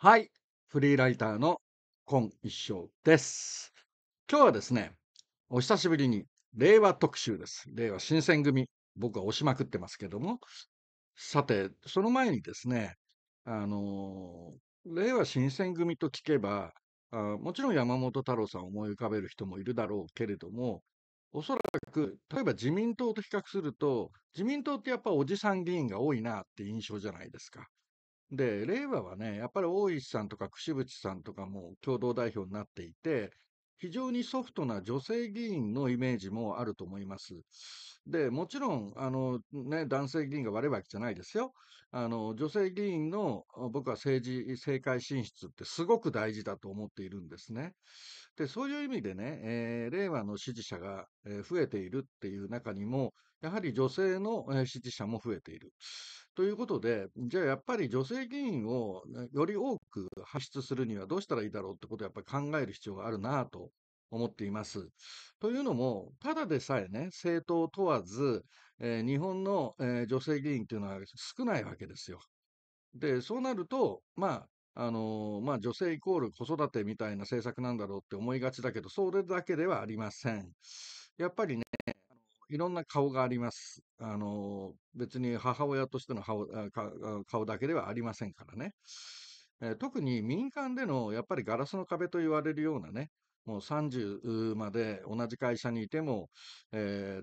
はい、フリーライターの今一生です。今日はですね、お久しぶりに令和特集です。令和新選組、僕は押しまくってますけども、さて、その前にですね、あのー、令和新選組と聞けばあ、もちろん山本太郎さんを思い浮かべる人もいるだろうけれども、おそらく、例えば自民党と比較すると、自民党ってやっぱおじさん議員が多いなって印象じゃないですか。で、令和はね、やっぱり大石さんとか櫛渕さんとかも共同代表になっていて、非常にソフトな女性議員のイメージもあると思います。で、もちろん、あの、ね、男性議員が悪いわけじゃないですよ。あの、女性議員の僕は政治、政界進出ってすごく大事だと思っているんですね。で、そういう意味でね、えー、令和の支持者が増えているっていう中にも、やはり女性の支持者も増えている。ということで、じゃあやっぱり女性議員をより多く発出するにはどうしたらいいだろうってことをやっぱり考える必要があるなと思っています。というのも、ただでさえね、政党問わず、えー、日本の、えー、女性議員っていうのは少ないわけですよ。で、そうなると、まあ、あのー、まあ、女性イコール子育てみたいな政策なんだろうって思いがちだけど、それだけではありません。やっぱりね、いろんな顔があります。あの、別に母親としての顔顔だけではありませんからね。え特に民間でのやっぱりガラスの壁と言われるようなね、もう30まで同じ会社にいても、え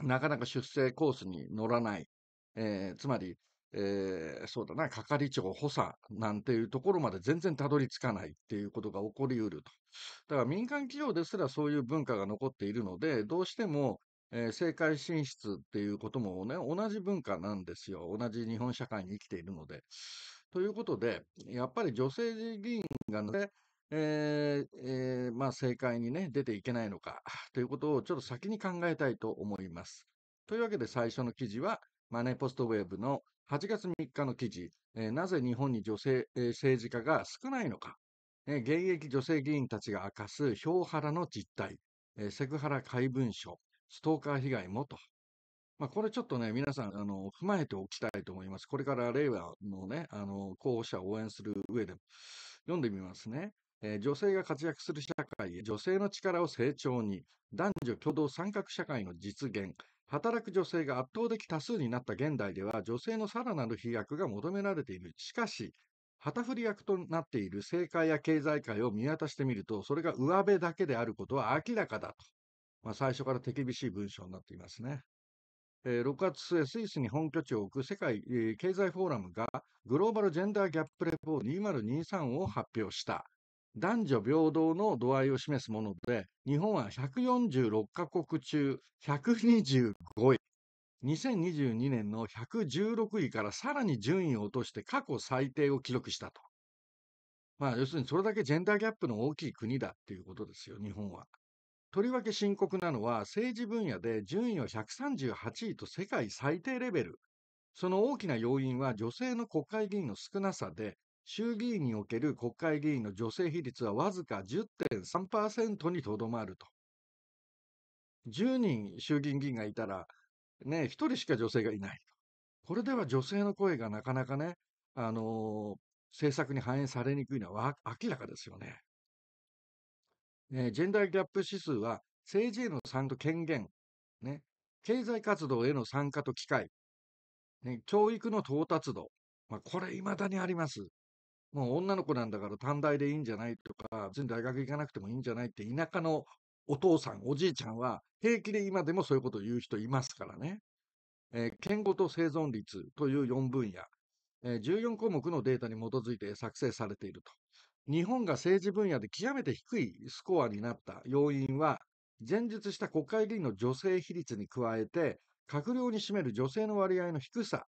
ー、なかなか出生コースに乗らない。えー、つまり、えー、そうだな、係長補佐なんていうところまで全然たどり着かないっていうことが起こりうると。だから民間企業ですらそういう文化が残っているので、どうしても、えー、政界進出っていうこともね、同じ文化なんですよ。同じ日本社会に生きているので。ということで、やっぱり女性議員がね、えーえー、まあ、政界にね、出ていけないのかということをちょっと先に考えたいと思います。というわけで最初の記事は、マネーポストウェブの8月3日の記事、えー、なぜ日本に女性、えー、政治家が少ないのか、えー、現役女性議員たちが明かす票原の実態、えセクハラ怪文書、ストーカー被害もと。まあ、これちょっとね、皆さん、あの、踏まえておきたいと思います。これから令和のね、あの、候補者を応援する上で読んでみますね。え女性が活躍する社会女性の力を成長に、男女共同参画社会の実現、働く女性が圧倒的多数になった現代では、女性のさらなる飛躍が求められている。しかし、旗振り役となっている政界や経済界を見渡してみると、それが上辺だけであることは明らかだと。まあ、最初から手厳しい文章になっていますね。えー、6月末、スイスに本拠地を置く世界、えー、経済フォーラムがグローバルジェンダーギャップレポート2023を発表した。男女平等の度合いを示すもので、日本は146カ国中125位。2022年の116位からさらに順位を落として過去最低を記録したと。まあ、要するにそれだけジェンダーギャップの大きい国だっていうことですよ、日本は。とりわけ深刻なのは、政治分野で順位は138位と世界最低レベル。その大きな要因は女性の国会議員の少なさで、衆議院における国会議員の女性比率はわずか10.3%にとどまると。10人衆議院議員がいたら、ね、1人しか女性がいないと。これでは女性の声がなかなかね、あのー、政策に反映されにくいのは明らかですよね。ジェンダーギャップ指数は政治への参加権限、ね、経済活動への参加と機会、ね、教育の到達度、まあ、これ未だにあります。もう女の子なんだから短大でいいんじゃないとか、別に大学行かなくてもいいんじゃないって田舎のお父さん、おじいちゃんは平気で今でもそういうことを言う人いますからね。えー、健康と生存率という4分野、えー、14項目のデータに基づいて作成されていると。日本が政治分野で極めて低いスコアになった要因は、前述した国会議員の女性比率に加えて、閣僚に占める女性の割合の低さ、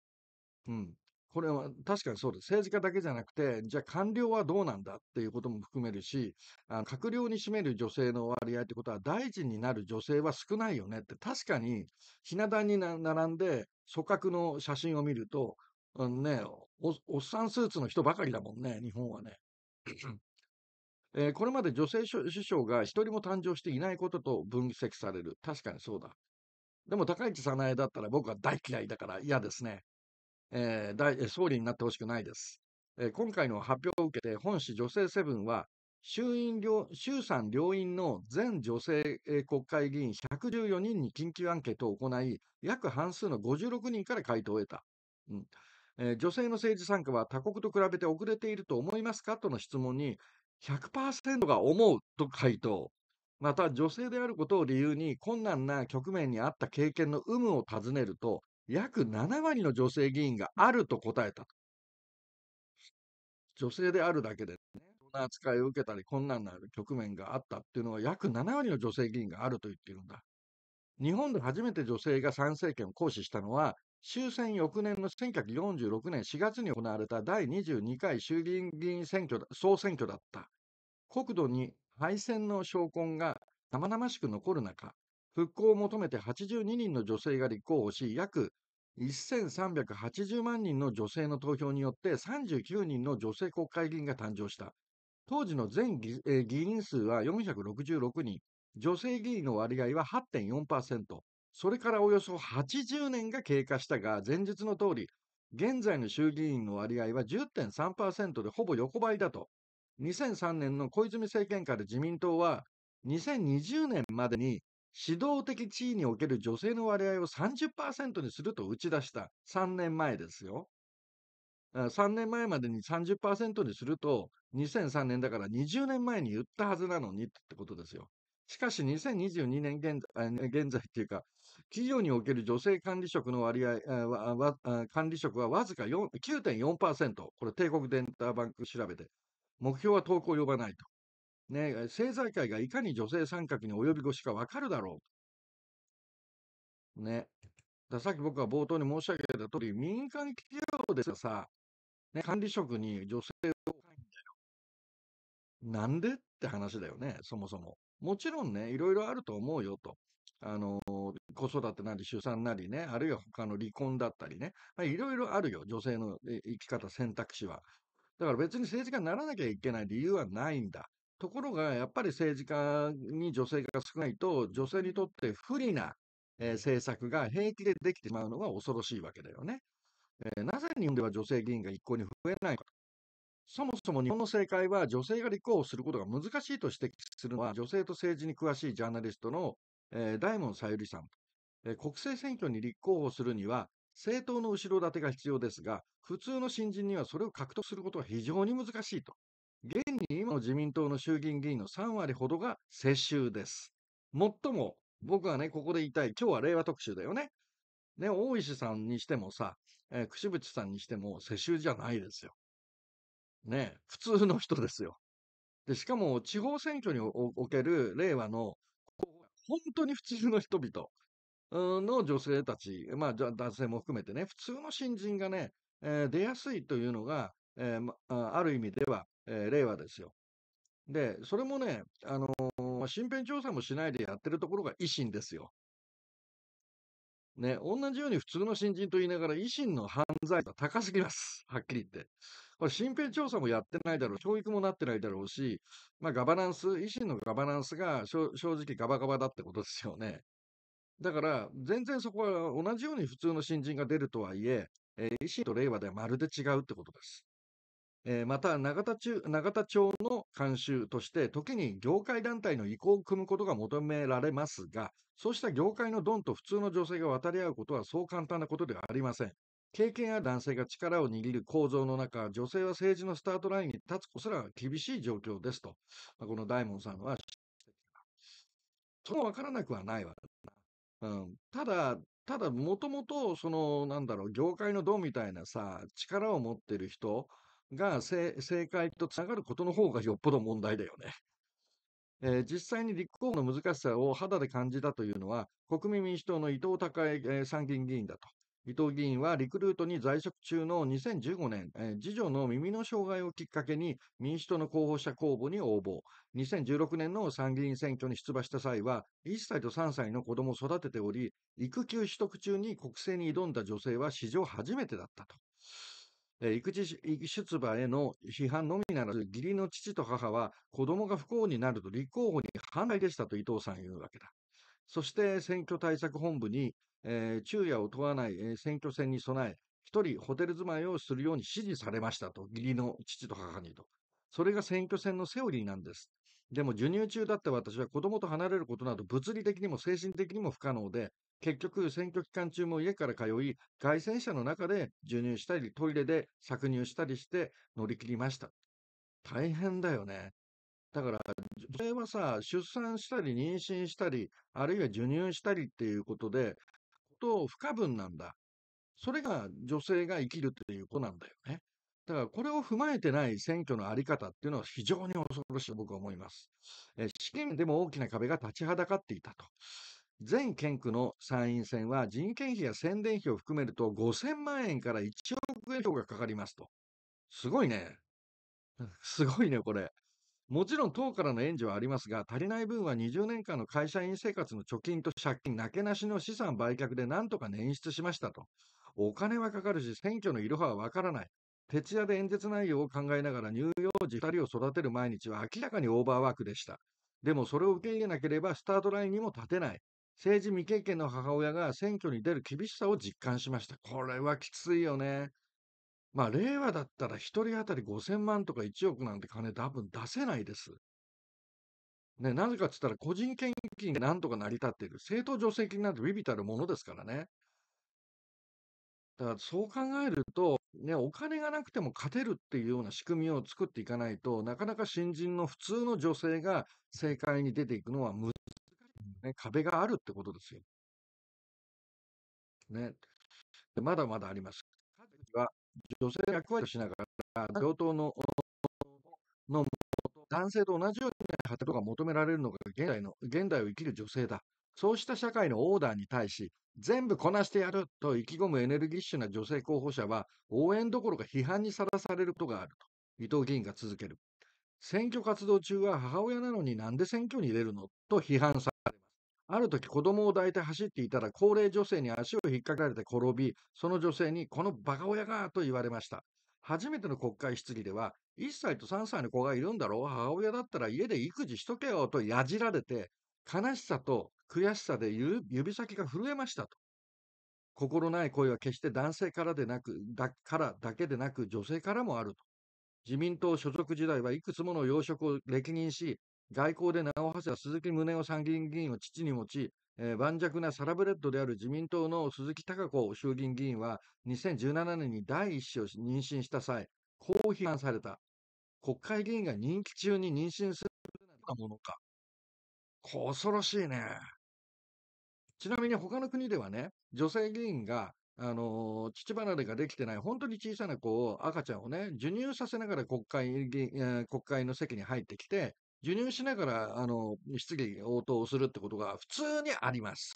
うん、これは確かにそうです。政治家だけじゃなくて、じゃあ官僚はどうなんだっていうことも含めるし、あの閣僚に占める女性の割合ってことは、大臣になる女性は少ないよねって、確かにひな壇に並んで、組閣の写真を見ると、うん、ねお、おっさんスーツの人ばかりだもんね、日本はね。えー、これまで女性首相が一人も誕生していないことと分析される。確かにそうだ。でも高市早苗だったら僕は大嫌いだから嫌ですね。えー、総理になってほしくないです、えー、今回の発表を受けて、本市女性セブンは、衆院両衆参両院の全女性国会議員114人に緊急アンケートを行い、約半数の56人から回答を得た、うん女性の政治参加は他国と比べて遅れていると思いますかとの質問に、100%が思うと回答。また、女性であることを理由に困難な局面にあった経験の有無を尋ねると、約7割の女性議員があると答えた。女性であるだけで、ね、そんな扱いを受けたり困難な局面があったっていうのは約7割の女性議員があると言っているんだ。日本で初めて女性が参政権を行使したのは、終戦翌年の1946年4月に行われた第22回衆議院議員選挙総選挙だった。国土に敗戦の証拠が生々しく残る中、復興を求めて82人の女性が立候補し、約1380万人の女性の投票によって39人の女性国会議員が誕生した。当時の全議,、員数は466人、女性議員の割合は8.4%、それからおよそ80年が経過したが、前述の通り、現在の衆議院の割合は10.3%でほぼ横ばいだと。2003年の小泉政権下で自民党は2020年までに指導的地位における女性の割合を30%にすると打ち出した3年前ですよ。3年前までに30%にすると、2003年だから20年前に言ったはずなのにってことですよ。しかし2022年現在っていうか、企業における女性管理職の割合、管理職はわずか9.4%、これ帝国データバンク調べて、目標は投稿を呼ばないと。ね、政財界がいかに女性参画に及び腰かわかるだろう。ね。ださっき僕が冒頭に申し上げた通り、民間企業でさ、ね、管理職に女性をなんでって話だよね、そもそも。もちろんね、いろいろあると思うよと。あの、子育てなり出産なりね、あるいは他の離婚だったりね、まあ、いろいろあるよ、女性の生き方選択肢は。だから別に政治家にならなきゃいけない理由はないんだ。ところが、やっぱり政治家に女性が少ないと、女性にとって不利な、えー、政策が平気でできてしまうのが恐ろしいわけだよね。えー、なぜ日本では女性議員が一向に増えないのか。そもそも日本の政界は女性が立候補することが難しいと指摘するのは、女性と政治に詳しいジャーナリストの、えー、大門さゆりさん、えー、国政選挙に立候補するには、政党の後ろ盾が必要ですが、普通の新人にはそれを獲得することは非常に難しいと。現に今の自民党の衆議院議員の3割ほどが世襲です。もっとも、僕はね、ここで言いたい、今日は令和特集だよね。ね、大石さんにしてもさ、えー、櫛渕さんにしても世襲じゃないですよ。ね、普通の人ですよ。で、しかも地方選挙における令和の、本当に普通の人々の女性たち、まあ、男性も含めてね、普通の新人がね、えー、出やすいというのが、えー、ある意味では、えー、令和ですよ。で、それもね、あのー、身辺調査もしないでやってるところが維新ですよ。ね、同じように普通の新人と言いながら、維新の犯罪が高すぎます。はっきり言って。これ、身辺調査もやってないだろう、教育もなってないだろうし、まあ、ガバナンス、維新のガバナンスが正直ガバガバだってことですよね。だから、全然そこは同じように普通の新人が出るとはいえ、えー、維新と令和ではまるで違うってことです。えー、また永田中、永田町の慣習として、時に業界団体の意向を組むことが求められますが、そうした業界のドンと普通の女性が渡り合うことはそう簡単なことではありません。経験や男性が力を握る構造の中、女性は政治のスタートラインに立つこそら厳しい状況ですと、まあ、この大門さんは、その分からなくはないわうん、ただ、ただ、もともと、その、なんだろう、業界のドンみたいなさ、力を持ってる人、が正解とつながることの方がよっぽど問題だよね。えー、実際に立候補の難しさを肌で感じたというのは、国民民主党の伊藤孝恵、参議院議員だと。伊藤議員はリクルートに在職中の2015年、えー、次女の耳の障害をきっかけに民主党の候補者公募に応募。2016年の参議院選挙に出馬した際は、1歳と3歳の子供を育てており、育休取得中に国政に挑んだ女性は史上初めてだったと。育児出馬への批判のみならず、義理の父と母は子供が不幸になると立候補に反対でしたと伊藤さん言うわけだ。そして選挙対策本部に、えー、昼夜を問わない、選挙戦に備え、一人ホテル住まいをするように指示されましたと、義理の父と母にと。それが選挙戦のセオリーなんです。でも授乳中だった私は子供と離れることなど物理的にも精神的にも不可能で、結局選挙期間中も家から通い、外戦車の中で授乳したりトイレで搾乳したりして乗り切りました。大変だよね。だから、女性はさ、出産したり妊娠したり、あるいは授乳したりっていうことで、と不可分なんだ。それが女性が生きるっていう子なんだよね。だからこれを踏まえてない選挙のあり方っていうのは非常に恐ろしいと僕は思います。え試験でも大きな壁が立ちはだかっていたと。全県区の参院選は人件費や宣伝費を含めると5000万円から1億円とかかかりますと。すごいね。すごいね、これ。もちろん党からの援助はありますが、足りない分は20年間の会社員生活の貯金と借金、なけなしの資産売却でなんとか捻出しましたと。お金はかかるし、選挙のいろははわからない。徹夜で演説内容を考えながら乳幼児2人を育てる毎日は明らかにオーバーワークでした。でもそれを受け入れなければスタートラインにも立てない。政治未経験の母親が選挙に出る厳しさを実感しました。これはきついよね。まあ、令和だったら1人当たり5000万とか1億なんて金多分出せないです。ね、なぜかって言ったら個人献金でなんとか成り立っている。政党助成金なんて微々たるものですからね。だからそう考えると、ね、お金がなくても勝てるっていうような仕組みを作っていかないとなかなか新人の普通の女性が政界に出ていくのは難しい、ね、壁があるってことですよ。ね、でまだまだあります。は女性役割をしながら、上等のの男性と同じように働くことが求められるのが現代の現代を生きる女性だ。そうした社会のオーダーに対し、全部こなしてやると意気込むエネルギッシュな女性候補者は、応援どころか批判にさらされることがあると、伊藤議員が続ける。選挙活動中は母親なのになんで選挙に出るのと批判されます。ある時子供を抱いて走っていたら高齢女性に足を引っ掛けられて転び、その女性にこのバカ親がと言われました。初めての国会質疑では、1歳と3歳の子がいるんだろう母親だったら家で育児しとけよとやじられて、悲しさと悔しさで指先が震えましたと。心ない声は決して男性からでなく、だからだけでなく女性からもあると。自民党所属時代はいくつもの要職を歴任し、外交で名を馳せた鈴木宗男参議院議員を父に持ち、えー、盤石なサラブレッドである自民党の鈴木孝子衆議院議員は、2017年に第一子を妊娠した際、こう批判された。国会議員が任期中に妊娠するなんてものか。恐ろしいね。ちなみに他の国ではね、女性議員が、あの、父離れができてない、本当に小さな子を、赤ちゃんをね、授乳させながら国会議、え国会の席に入ってきて、授乳しながら、あの、質疑応答をするってことが普通にあります。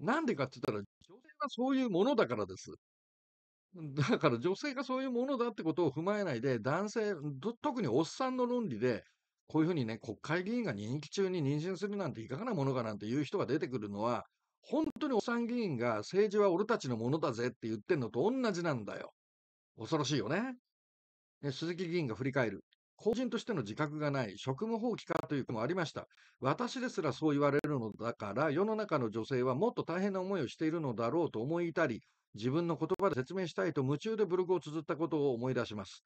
なんでかって言ったら、女性がそういうものだからです。だから女性がそういうものだってことを踏まえないで、男性、特におっさんの論理で、こういうふうにね、国会議員が任期中に妊娠するなんていかがなものかなんていう人が出てくるのは、本当におん議員が政治は俺たちのものだぜって言ってんのと同じなんだよ。恐ろしいよね。鈴木議員が振り返る。公人としての自覚がない、職務放棄かという句もありました。私ですらそう言われるのだから、世の中の女性はもっと大変な思いをしているのだろうと思いたり、自分の言葉で説明したいと夢中でブログを綴ったことを思い出します。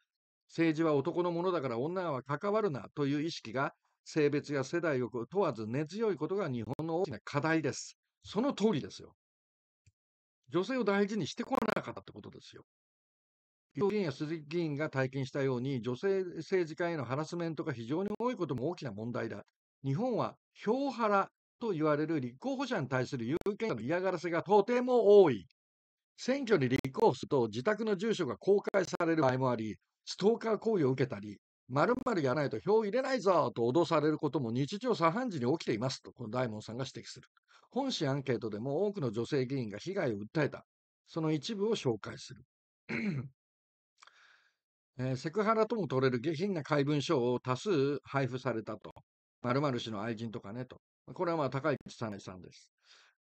政治は男のものだから女は関わるなという意識が性別や世代を問わず根強いことが日本の大きな課題です。その通りですよ。女性を大事にしてこなかったってことですよ。伊藤議員や鈴木議員が体験したように、女性政治家へのハラスメントが非常に多いことも大きな問題だ。日本は票ハラと言われる立候補者に対する有権者の嫌がらせがとても多い。選挙に立候補すると自宅の住所が公開される場合もあり、ストーカー行為を受けたり、〇〇やないと票を入れないぞと脅されることも日常茶飯事に起きていますと、この大門さんが指摘する。本市アンケートでも多くの女性議員が被害を訴えた。その一部を紹介する。えー、セクハラとも取れる下品な怪文書を多数配布されたと。〇〇氏の愛人とかねと。これはまあ高市さんです。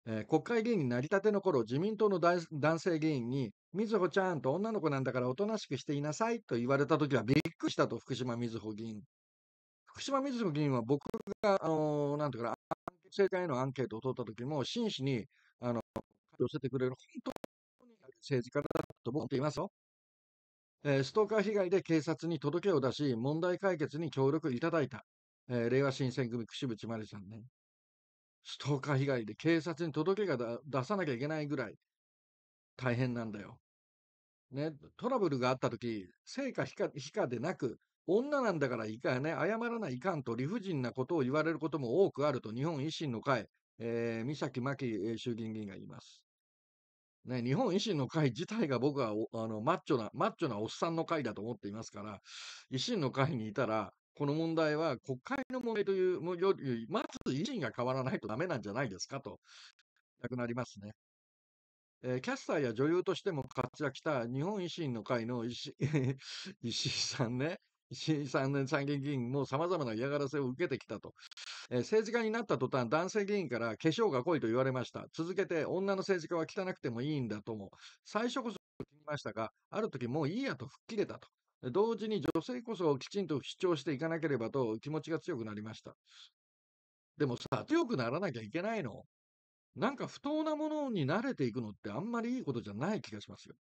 えー、国会議員になりたての頃、自民党の男性議員に、みずほちゃんと女の子なんだからおとなしくしていなさいと言われたときはびっくりしたと、福島みずほ議員。福島みずほ議員は僕が、あのー、なんていうかな、政界へのアンケートを取ったときも、真摯に、あの、寄せてくれる、本当に政治家だと思っていますよ。えー、ストーカー被害で警察に届けを出し、問題解決に協力いただいた。えー、令和新選組、櫛渕真理さんね。ストーカー被害で警察に届けが出さなきゃいけないぐらい大変なんだよ。ね、トラブルがあった時、成果非か非かでなく、女なんだからいかね、謝らないかんと理不尽なことを言われることも多くあると日本維新の会、えー、三崎真紀衆議院議員が言います。ね、日本維新の会自体が僕はあのマッチョな、マッチョなおっさんの会だと思っていますから、維新の会にいたら、この問題は国会の問題という、より、まず維新が変わらないとダメなんじゃないですかと、なくなりますね。えー、キャスターや女優としても活躍した日本維新の会の石 石井さんね、石井さんの参議院議員も様々な嫌がらせを受けてきたと。えー、政治家になった途端、男性議員から化粧が濃いと言われました。続けて、女の政治家は汚くてもいいんだとも。最初こそ聞きましたが、ある時もういいやと吹っ切れたと。同時に女性こそきちんと主張していかなければと気持ちが強くなりました。でもさ、強くならなきゃいけないの。なんか不当なものに慣れていくのってあんまりいいことじゃない気がしますよ。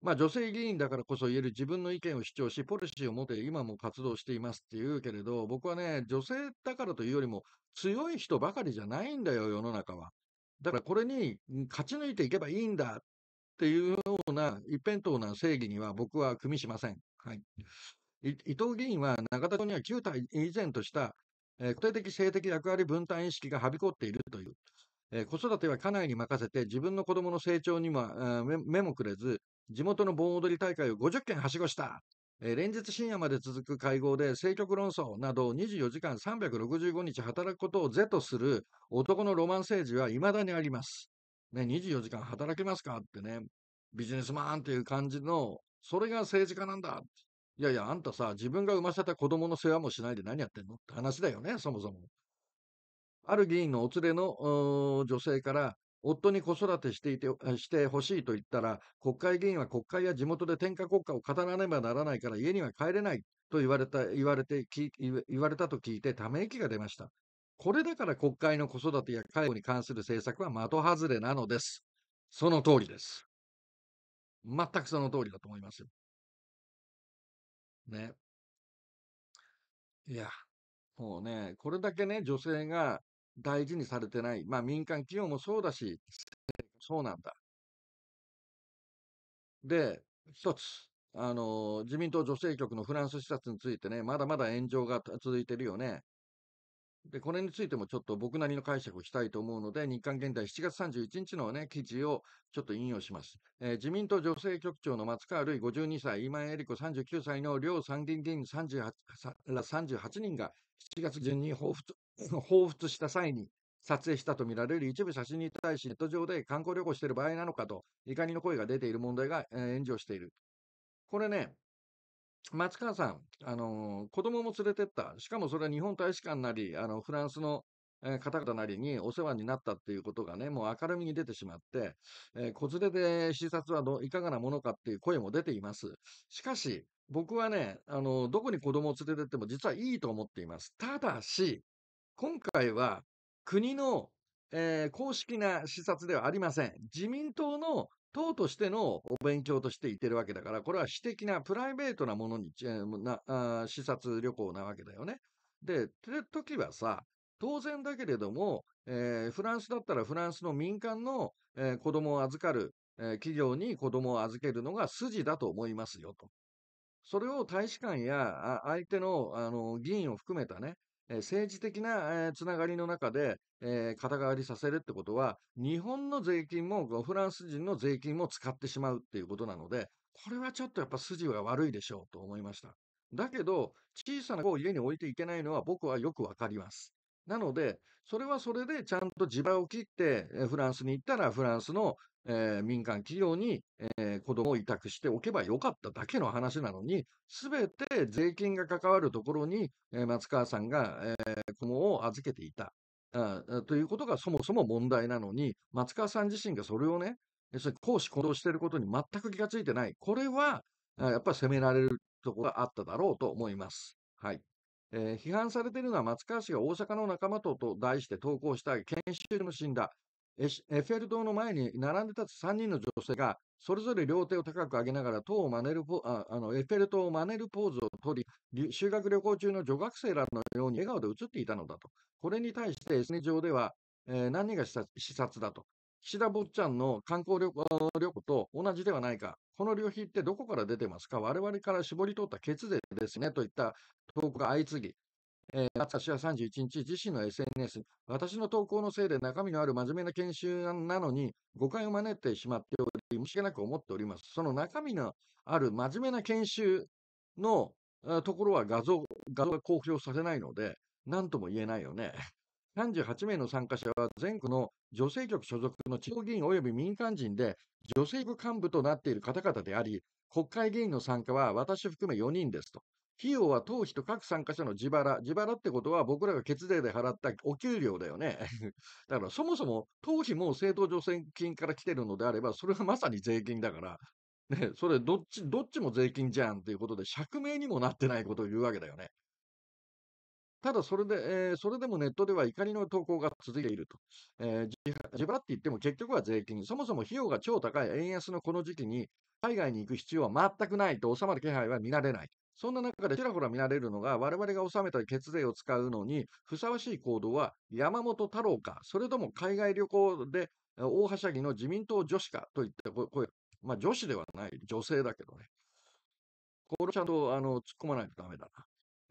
まあ女性議員だからこそ言える自分の意見を主張し、ポリシーを持て今も活動していますって言うけれど、僕はね、女性だからというよりも強い人ばかりじゃないんだよ、世の中は。だからこれに勝ち抜いていけばいいんだっていうような一辺倒な正義には僕は組みしません。はい、伊藤議員は永田町には旧体以前とした、えー、固定的性的役割分担意識がはびこっているという、えー、子育ては家内に任せて自分の子供の成長にも、えー、目もくれず地元の盆踊り大会を50件はしごしたえー、連日深夜まで続く会合で政局論争など24時間365日働くことを是とする男のロマン政治はいまだにあります。ね、24時間働けますかってね、ビジネスマンっていう感じのそれが政治家なんだ。いやいや、あんたさ、自分が産ませた子供の世話もしないで何やってんのって話だよね、そもそも。ある議員のお連れの女性から、夫に子育てしていて、してほしいと言ったら、国会議員は国会や地元で天下国家を語らねばならないから家には帰れないと言われた、言われて、言われたと聞いてため息が出ました。これだから国会の子育てや介護に関する政策は的外れなのです。その通りです。全くその通りだと思いますね。いや、もうね、これだけね、女性が大事にされてない。まあ民間企業もそうだし、そうなんだ。で、一つ、あの、自民党女性局のフランス視察についてね、まだまだ炎上が続いてるよね。で、これについてもちょっと僕なりの解釈をしたいと思うので、日刊現代7月31日のね、記事をちょっと引用します。えー、自民党女性局長の松川るい52歳、今井絵理子39歳の両参議院議員 38, ら38人が7月順に彷彿、した際に、撮影したとみられる一部写真に対し、ネット上で観光旅行している場合なのかと、怒りの声が出ている問題が、炎上している。これね、松川さん、あの、子供も連れてった。しかもそれは日本大使館なり、あの、フランスの、方々なりにお世話になったっていうことがね、もう明るみに出てしまって、えー子連れで視察はどいかがなものかっていう声も出ています。しかし、僕はね、あの、どこに子供を連れてっても実はいいと思っています。ただし、今回は国の、えー公式な視察ではありません。自民党の党としてのお勉強として言ってるわけだから、これは私的なプライベートなものに、な視察旅行なわけだよね。で、って時はさ、当然だけれども、えー、フランスだったらフランスの民間の、えー、子供を預かる、えー、企業に子供を預けるのが筋だと思いますよと。それを大使館や相手のあの議員を含めたね、え政治的な、えつながりの中で、え肩代わりさせるってことは、日本の税金もフランス人の税金も使ってしまうっていうことなので、これはちょっとやっぱ筋は悪いでしょうと思いました。だけど、小さな子を家に置いていけないのは僕はよくわかります。なので、それはそれでちゃんと地場を切って、フランスに行ったらフランスのえー、民間企業に、えー、子供を委託しておけばよかっただけの話なのに、すべて税金が関わるところに、えー、松川さんが、えー、子供を預けていたということがそもそも問題なのに、松川さん自身がそれをね、要するに公私混同していることに全く気がついてない。これは、やっぱり責められるところがあっただろうと思います。はい。えー、批判されているのは松川氏が大阪の仲間とと題して投稿した研修の死んだエッフェル塔の前に並んで立つ3人の女性が、それぞれ両手を高く上げながら塔を真似るああのエッフェル塔を真似るポーズをとり、修学旅行中の女学生らのように笑顔で写っていたのだと。これに対して SN 上では、えー、何人が視察だと。岸田坊ちゃんの観光旅行旅行と同じではないか。この旅費ってどこから出てますか我々から絞り取った血税ですねといった投稿が相次ぎ、えー、私は31日、自身の SNS、私の投稿のせいで中身のある真面目な研修なのに、誤解を招いてしまっており、申し訳なく思っております。その中身のある真面目な研修のところは画像、画像が公表されないので、何とも言えないよね。38 名の参加者は全国の女性局所属の地方議員及び民間人で女性局幹部となっている方々であり、国会議員の参加は私含め4人ですと。費用は党費と各参加者の自腹。自腹ってことは僕らが血税で払ったお給料だよね。だからそもそも党費も政党助成金から来てるのであれば、それはまさに税金だから、ね、それどっち、どっちも税金じゃんっていうことで釈明にもなってないことを言うわけだよね。ただそれで、えー、それでもネットでは怒りの投稿が続いていると、えー自。自腹って言っても結局は税金。そもそも費用が超高い円安のこの時期に海外に行く必要は全くないと収まる気配は見られない。そんな中でちらほら見られるのが、我々が納めた血税を使うのに、ふさわしい行動は山本太郎か、それとも海外旅行で大はしゃぎの自民党女子かといった声、まあ女子ではない、女性だけどね。これちゃんとあの突っ込まないとダメだ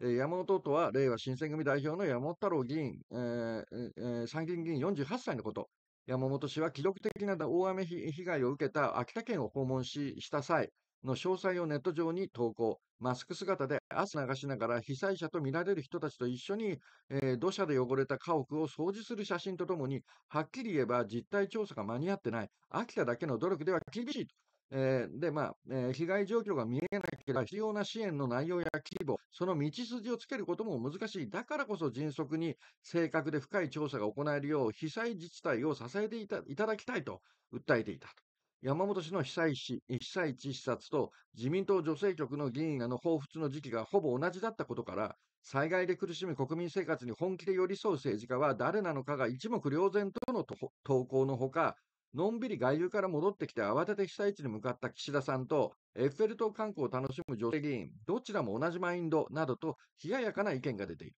な。山本とは、令和新選組代表の山本太郎議員、えーえー、参議院議員48歳のこと。山本氏は記録的な大雨被害を受けた秋田県を訪問しした際、の詳細をネット上に投稿。マスク姿で汗流しながら被災者と見られる人たちと一緒に、えー、土砂で汚れた家屋を掃除する写真とともに、はっきり言えば実態調査が間に合ってない。秋田だけの努力では厳しいと。えー、で、まあ、えー、被害状況が見えなければ必要な支援の内容や規模、その道筋をつけることも難しい。だからこそ迅速に正確で深い調査が行えるよう、被災自治体を支えていただきたいと訴えていたと。山本氏の被災地、被災地視察と自民党女性局の議員らの放出の時期がほぼ同じだったことから、災害で苦しむ国民生活に本気で寄り添う政治家は誰なのかが一目瞭然との投稿のほか、のんびり外遊から戻ってきて慌てて被災地に向かった岸田さんと、エッフェル塔観光を楽しむ女性議員、どちらも同じマインドなどと冷ややかな意見が出ている。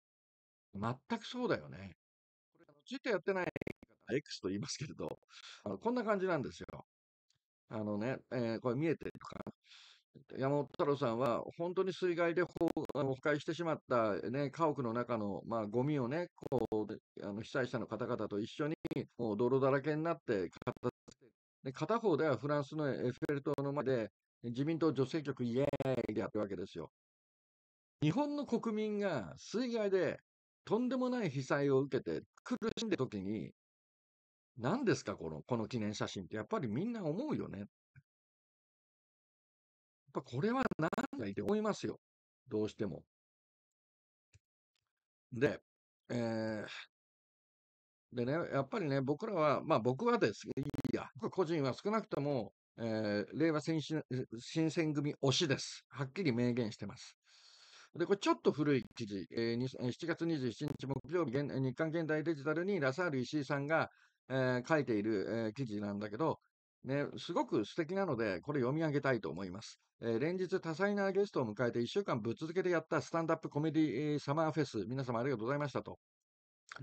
全くそうだよね。これ、ツイッターやってない方、X と言いますけれど、こんな感じなんですよ。あのね、えー、これ見えてるかな。山本太郎さんは、本当に水害で崩壊してしまった、ね、家屋の中の、まあ、ゴミをね、こうあの被災者の方々と一緒にもう泥だらけになってで、片方ではフランスのエッフェル塔の前で、自民党女性局イエーイでやってるわけですよ。日本の国民が水害でとんでもない被災を受けて苦しんでるときに、何ですか、この、この記念写真ってやっぱりみんな思うよね。やっぱこれは何だいって思いますよ。どうしても。で、えー、でね、やっぱりね、僕らは、まあ僕はです、いいや、僕個人は少なくとも、えー、令和新新選組推しです。はっきり明言してます。で、これちょっと古い記事、えー、7月27日木曜日、日刊現代デジタルにラサール石井さんが、えー、書いている、えー、記事なんだけど、ね、すごく素敵なので、これ読み上げたいと思います。えー、連日多彩なゲストを迎えて1週間ぶっ続けてやったスタンダップコメディ、サマーフェス、皆様ありがとうございましたと。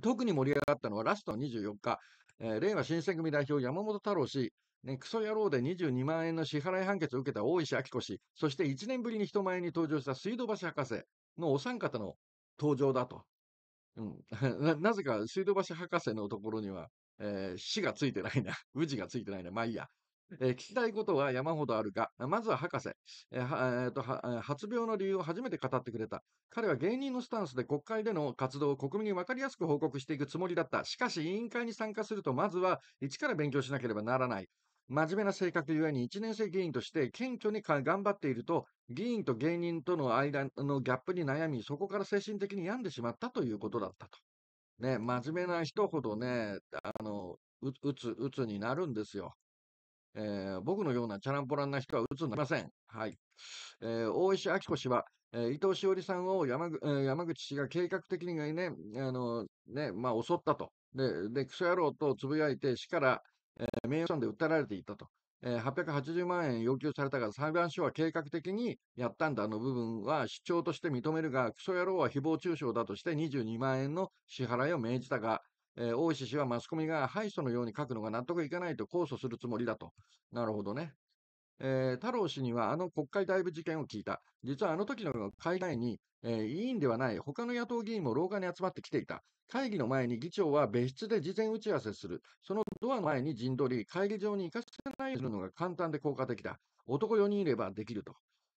特に盛り上がったのはラスト24日、えー、令和新選組代表山本太郎氏、ね、クソ野郎で22万円の支払い判決を受けた大石明子氏、そして1年ぶりに人前に登場した水道橋博士のお三方の登場だと。うん、ななぜか水道橋博士のところには、えー、死がついてないな。無事がついてないな。まあいいや。えー、聞きたいことは山ほどあるが、まずは博士、えーえーと発病の理由を初めて語ってくれた。彼は芸人のスタンスで国会での活動を国民に分かりやすく報告していくつもりだった。しかし、委員会に参加すると、まずは一から勉強しなければならない。真面目な性格ゆえに1年生議員として謙虚に頑張っていると、議員と芸人との間のギャップに悩み、そこから精神的に病んでしまったということだったと。ね、真面目な人ほどね、あの、うつ、うつになるんですよ。えー、僕のようなチャランポランな人はうつになりません。はい。えー、大石明子氏は、えー、伊藤詩織さんを山,、えー、山口氏が計画的にね、あの、ね、まあ、襲ったと。で、で、クソ野郎とつぶやいて、市から、えー、名誉さんで訴えられていたと。えー、880万円要求されたが、裁判所は計画的にやったんだの部分は主張として認めるが、クソ野郎は誹謗中傷だとして22万円の支払いを命じたが、えー、大石氏はマスコミが敗訴のように書くのが納得いかないと控訴するつもりだと。なるほどね。えー、太郎氏にはあの国会内部事件を聞いた。実はあの時の会前に、えー、委員ではない他の野党議員も廊下に集まってきていた。会議の前に議長は別室で事前打ち合わせする。そのドアの前に陣取り、会議場に行かせないするのが簡単で効果的だ。男4人いればできると。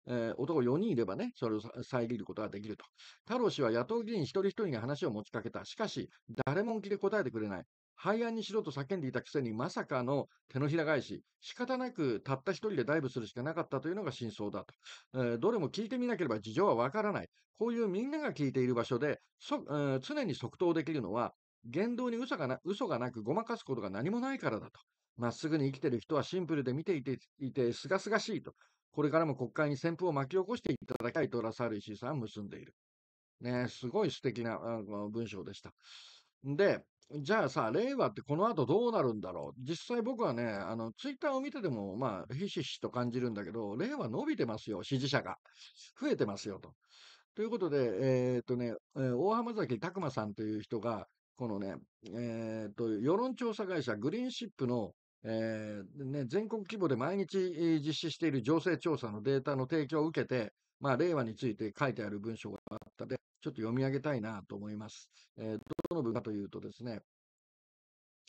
えー、男4人いればね、それを遮ることができると。太郎氏は野党議員一人一人に話を持ちかけた。しかし、誰も本気で答えてくれない。廃案にしろと叫んでいたくせに、まさかの手のひら返し、仕方なくたった一人でダイブするしかなかったというのが真相だと。えー、どれも聞いてみなければ事情はわからない。こういうみんなが聞いている場所で、そえー、常に即答できるのは、言動に嘘がな嘘がなくごまかすことが何もないからだと。まっすぐに生きてる人はシンプルで見ていて、いて、すがすがしいと。これからも国会に旋風を巻き起こしていただきたいとラサール石井さんは結んでいる。ね、すごい素敵な文章でした。で、じゃあさ、令和ってこの後どうなるんだろう。実際僕はね、あの、ツイッターを見てても、まあ、ひしひしと感じるんだけど、令和伸びてますよ、支持者が。増えてますよ、と。ということで、えー、っとね、大浜崎拓磨さんという人が、このね、えー、っと、世論調査会社グリーンシップの、えーね、全国規模で毎日実施している情勢調査のデータの提供を受けて、まあ、令和について書いてある文章があったので、ちょっと読み上げたいなと思います。えー分かというとですね、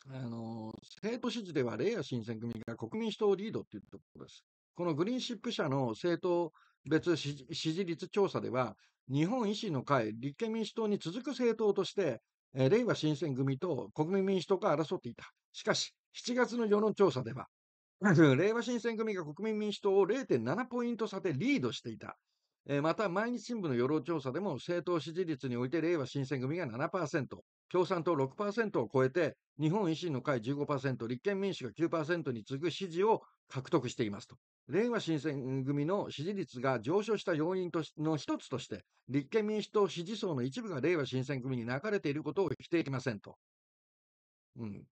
あの、政党支持ではれいヤ新選組が国民主党リードっていうところです。このグリーンシップ社の政党別支持率調査では、日本維新の会、立憲民主党に続く政党として、えい令和新選組と国民民主党が争っていた。しかし、7月の世論調査では、令 和新選組が国民民主党を0.7ポイント差でリードしていた。また、毎日新聞の世論調査でも政党支持率において、れいわ新選組が7%、共産党6%を超えて、日本維新の会15%、立憲民主が9%に次ぐ支持を獲得していますと。れいわ新選組の支持率が上昇した要因の一つとして、立憲民主党支持層の一部がれいわ新選組に流れていることを否定できませんと。うん、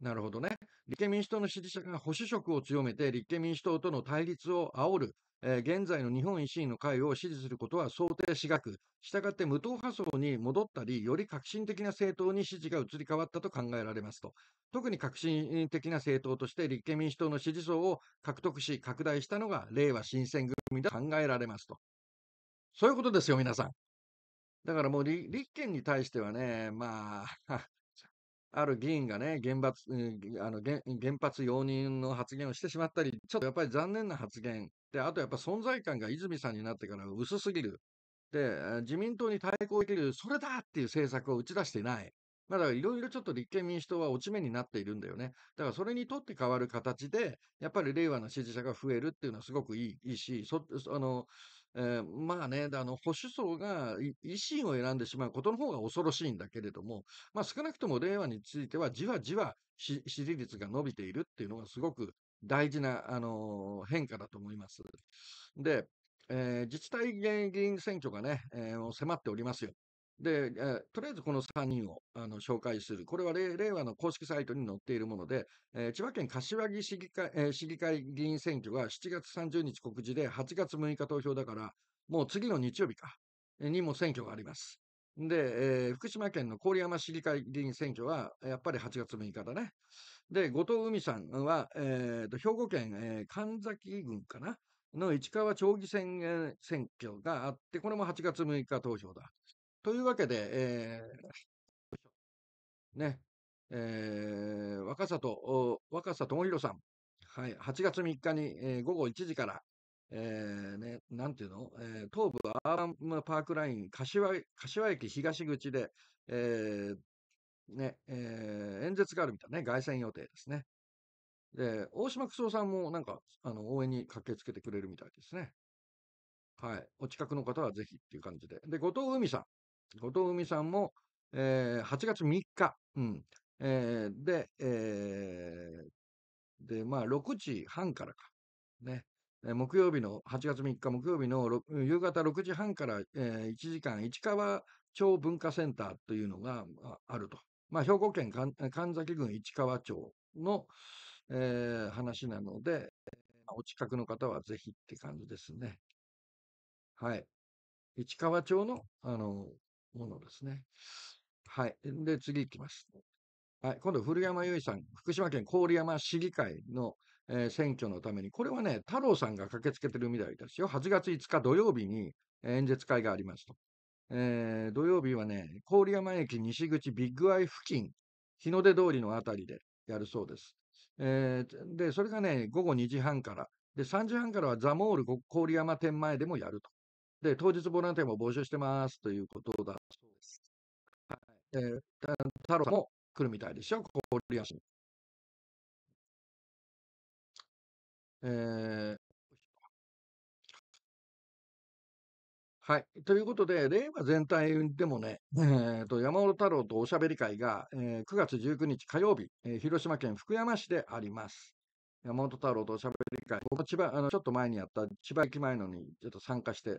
なるほどね。立憲民主党の支持者が保守色を強めて立憲民主党との対立を煽る、えー、現在の日本維新の会を支持することは想定しがく、したがって無党派層に戻ったり、より革新的な政党に支持が移り変わったと考えられますと。特に革新的な政党として立憲民主党の支持層を獲得し、拡大したのが令和新選組と考えられますと。そういうことですよ、皆さん。だからもう立憲に対してはね、まあある議員がね、原発、あの原発容認の発言をしてしまったり、ちょっとやっぱり残念な発言で、あとやっぱ存在感が泉さんになってから薄すぎる。で、自民党に対抗できる、それだっていう政策を打ち出していない。まだいろいろちょっと立憲民主党は落ち目になっているんだよね。だからそれにとって変わる形で、やっぱり令和の支持者が増えるっていうのはすごくいいし、そ、あの、えー、まあね、あの、保守層が維新を選んでしまうことの方が恐ろしいんだけれども、まあ少なくとも令和についてはじわじわ支持率が伸びているっていうのがすごく大事な、あのー、変化だと思います。で、えー、自治体議員選挙がね、えー、迫っておりますよ。で、えー、とりあえずこの3人をあの紹介する。これは令和の公式サイトに載っているもので、えー、千葉県柏木市議会、えー、市議会議員選挙は7月30日告示で8月6日投票だから、もう次の日曜日か、にも選挙があります。で、えー、福島県の郡山市議会議員選挙は、やっぱり8月6日だね。で、後藤海さんは、えー、と兵庫県、えー、神崎郡かなの市川町議選選挙があって、これも8月6日投票だ。というわけで、えー、ね、えー、若里、若里ひろさん、はい、8月3日に、えー、午後1時から、えー、ね、なんていうの、えー、東部アーバンパークライン柏柏駅東口で、えー、ね、えー、演説があるみたいなね、凱旋予定ですね。で、大島久雄さんもなんか、あの、応援に駆けつけてくれるみたいですね。はい。お近くの方はぜひっていう感じで。で、後藤海さん。後藤海さんも、えー、8月3日、うんえー、で、えー、で、まあ、6時半からか、ね、木曜日の、8月3日木曜日の夕方6時半から、え1時間、市川町文化センターというのがあると。まあ、兵庫県神崎郡市川町の、えー、話なので、お近くの方はぜひって感じですね。はい。市川町の、あの、ものですね。はい。で、次行きます。はい。今度、古山由依さん、福島県郡山市議会の、えー、選挙のために、これはね、太郎さんが駆けつけてるみたいですよ。8月5日土曜日に演説会がありますと。えー、土曜日はね、郡山駅西口ビッグアイ付近、日の出通りのあたりでやるそうです。えー、で、それがね、午後2時半から。で、3時半からはザモール郡山店前でもやると。で、当日ボランティアも募集してますということだそうです。はい。えー、太郎さんも来るみたいでしょ、郡山市に。えー、はい。ということで、令和全体でもね、えーと、山本太郎とおしゃべり会が、えー、9月19日火曜日、えー、広島県福山市であります。山本太郎とおしゃべり会、僕も千葉あのちょっと前にやった千葉駅前のにちょっと参加して、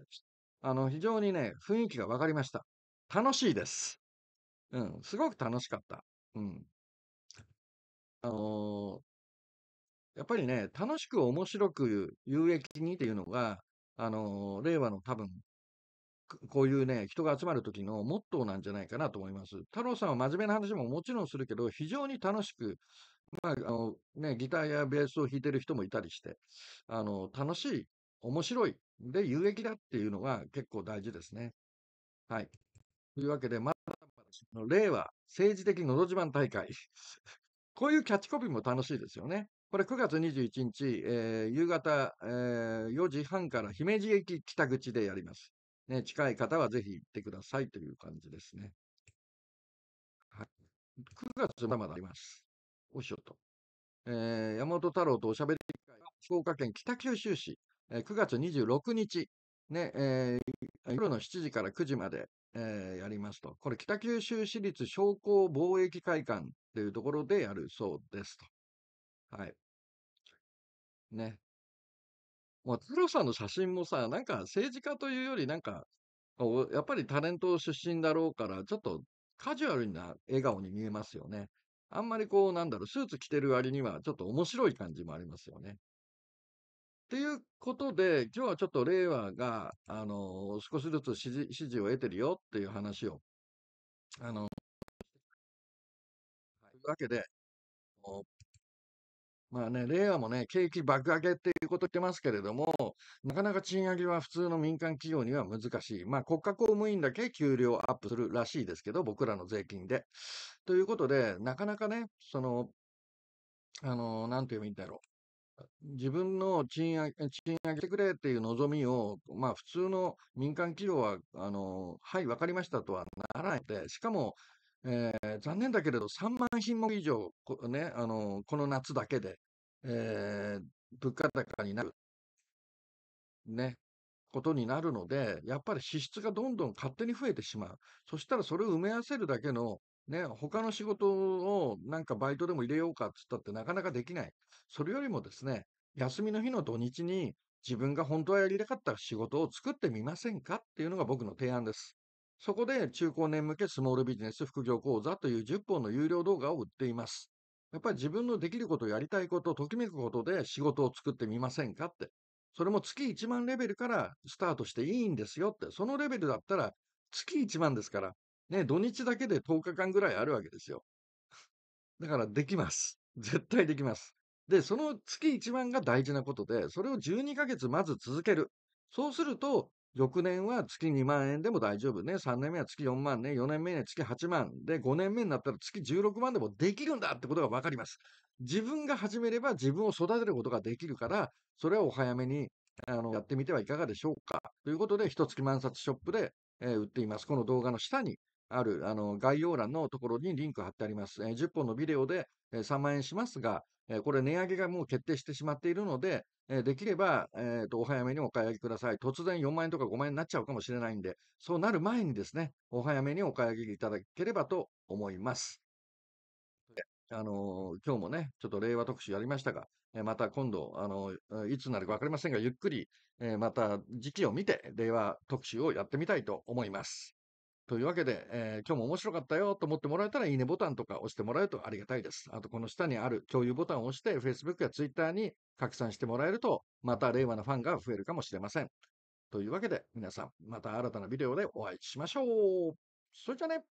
あの、非常にね、雰囲気が分かりました。楽しいです。うん、すごく楽しかった。うん。あのやっぱりね、楽しく面白く有益にっていうのが、あの令和の多分、こういうね、人が集まる時のモットーなんじゃないかなと思います。太郎さんは真面目な話ももちろんするけど、非常に楽しく、まあ、あのね、ギターやベースを弾いてる人もいたりして、あの楽しい面白い。で、有益だっていうのが結構大事ですね。はい。というわけで、まだまだ、令和政治的のど自慢大会。こういうキャッチコピーも楽しいですよね。これ9月21日、えー、夕方、えー、4時半から姫路駅北口でやります。ね、近い方はぜひ行ってくださいという感じですね。はい、9月まだまだあります。おっしょと。えー、山本太郎とおしゃべり会は福岡県北九州市えー、9月26日、ね、えー、夜の7時から9時まで、えー、やりますと。これ、北九州市立商工貿易会館というところでやるそうですと。はい。ね。もう、太さんの写真もさ、なんか政治家というより、なんか、やっぱりタレント出身だろうから、ちょっとカジュアルな笑顔に見えますよね。あんまりこう、なんだろう、スーツ着てる割には、ちょっと面白い感じもありますよね。ということで、今日はちょっと令和が、あの、少しずつ支持支持を得てるよっていう話を、あの、はい、というわけで、まあね、令和もね、景気爆上げっていうこと言ってますけれども、なかなか賃上げは普通の民間企業には難しい。まあ国家公務員だけ給料アップするらしいですけど、僕らの税金で。ということで、なかなかね、その、あの、なんて言えばいいんだろう。自分の賃上げ、賃上げてくれっていう望みを、まあ普通の民間企業は、あの、はい、わかりましたとはならないで、しかも、えー、残念だけれど3万品目以上、こ,、ね、あのこの夏だけで、えー、物価高になる、ね、ことになるので、やっぱり支出がどんどん勝手に増えてしまう。そしたらそれを埋め合わせるだけのね、他の仕事をなんかバイトでも入れようかっつったってなかなかできない。それよりもですね、休みの日の土日に自分が本当はやりたかった仕事を作ってみませんかっていうのが僕の提案です。そこで中高年向けスモールビジネス副業講座という10本の有料動画を売っています。やっぱり自分のできること、やりたいこと、ときめくことで仕事を作ってみませんかって。それも月1万レベルからスタートしていいんですよって。そのレベルだったら月1万ですから、ね、土日だけで10日間ぐらいあるわけですよ。だからできます。絶対できます。で、その月1万が大事なことで、それを12ヶ月まず続ける。そうすると、翌年は月2万円でも大丈夫ね。3年目は月4万ね。4年目には月8万。で、5年目になったら月16万でもできるんだってことが分かります。自分が始めれば自分を育てることができるから、それはお早めにあのやってみてはいかがでしょうか。ということで、一月万冊ショップで、えー、売っています。この動画の下にある、あの、概要欄のところにリンク貼ってあります。えー、10本のビデオで、えー、3万円しますが、えー、これ値上げがもう決定してしまっているので、えー、できれば、えーと、お早めにお買い上げください。突然4万円とか5万円になっちゃうかもしれないんで、そうなる前にですね、お早めにお買い上げいただければと思います。あのー、今日もね、ちょっと令和特集やりましたが、えー、また今度、あのー、いつになるかわかりませんが、ゆっくり、えまた時期を見て、令和特集をやってみたいと思います。というわけで、えー、今日も面白かったよと思ってもらえたら、いいねボタンとか押してもらえるとありがたいです。あと、この下にある共有ボタンを押して、Facebook や Twitter に拡散してもらえると、また令和のファンが増えるかもしれません。というわけで、皆さん、また新たなビデオでお会いしましょう。それじゃね。